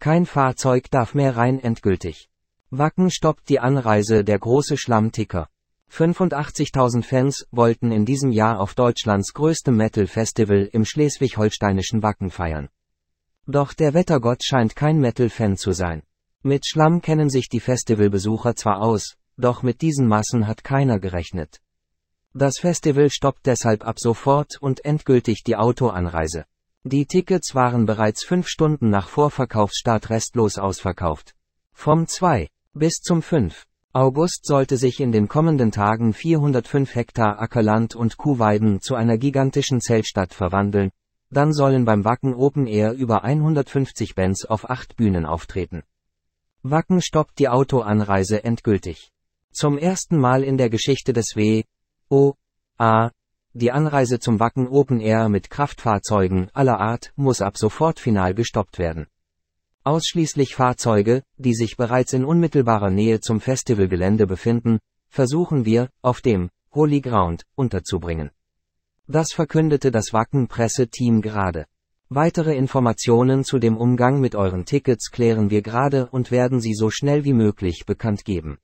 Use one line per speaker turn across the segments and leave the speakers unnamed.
Kein Fahrzeug darf mehr rein endgültig. Wacken stoppt die Anreise der große Schlammticker. 85.000 Fans wollten in diesem Jahr auf Deutschlands größtem Metal-Festival im schleswig-holsteinischen Wacken feiern. Doch der Wettergott scheint kein Metal-Fan zu sein. Mit Schlamm kennen sich die Festivalbesucher zwar aus, doch mit diesen Massen hat keiner gerechnet. Das Festival stoppt deshalb ab sofort und endgültig die Autoanreise. Die Tickets waren bereits fünf Stunden nach Vorverkaufsstart restlos ausverkauft. Vom 2 bis zum 5 August sollte sich in den kommenden Tagen 405 Hektar Ackerland und Kuhweiden zu einer gigantischen Zeltstadt verwandeln, dann sollen beim Wacken Open Air über 150 Bands auf acht Bühnen auftreten. Wacken stoppt die Autoanreise endgültig. Zum ersten Mal in der Geschichte des W. O. A. Die Anreise zum Wacken Open Air mit Kraftfahrzeugen aller Art muss ab sofort final gestoppt werden. Ausschließlich Fahrzeuge, die sich bereits in unmittelbarer Nähe zum Festivalgelände befinden, versuchen wir, auf dem Holy Ground unterzubringen. Das verkündete das Wacken Presseteam gerade. Weitere Informationen zu dem Umgang mit euren Tickets klären wir gerade und werden sie so schnell wie möglich bekannt geben.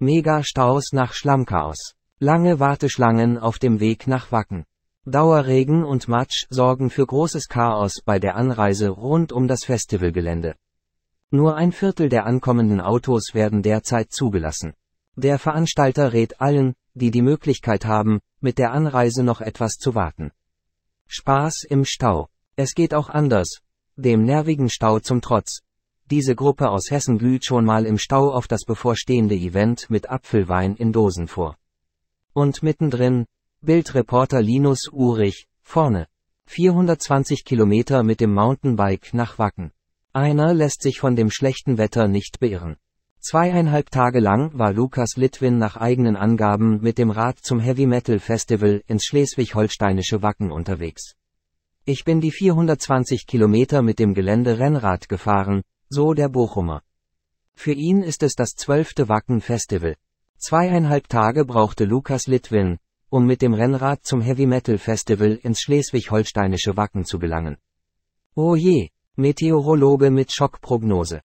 Mega Staus nach Schlammchaos. Lange Warteschlangen auf dem Weg nach Wacken. Dauerregen und Matsch sorgen für großes Chaos bei der Anreise rund um das Festivalgelände. Nur ein Viertel der ankommenden Autos werden derzeit zugelassen. Der Veranstalter rät allen, die die Möglichkeit haben, mit der Anreise noch etwas zu warten. Spaß im Stau. Es geht auch anders. Dem nervigen Stau zum Trotz. Diese Gruppe aus Hessen glüht schon mal im Stau auf das bevorstehende Event mit Apfelwein in Dosen vor. Und mittendrin, Bildreporter Linus Urich, vorne. 420 Kilometer mit dem Mountainbike nach Wacken. Einer lässt sich von dem schlechten Wetter nicht beirren. Zweieinhalb Tage lang war Lukas Litwin nach eigenen Angaben mit dem Rad zum Heavy Metal Festival ins schleswig-holsteinische Wacken unterwegs. Ich bin die 420 Kilometer mit dem Gelände-Rennrad gefahren, so der Bochumer. Für ihn ist es das zwölfte Wacken Festival. Zweieinhalb Tage brauchte Lukas Litwin, um mit dem Rennrad zum Heavy Metal Festival ins schleswig-holsteinische Wacken zu gelangen. Oh je, Meteorologe mit Schockprognose.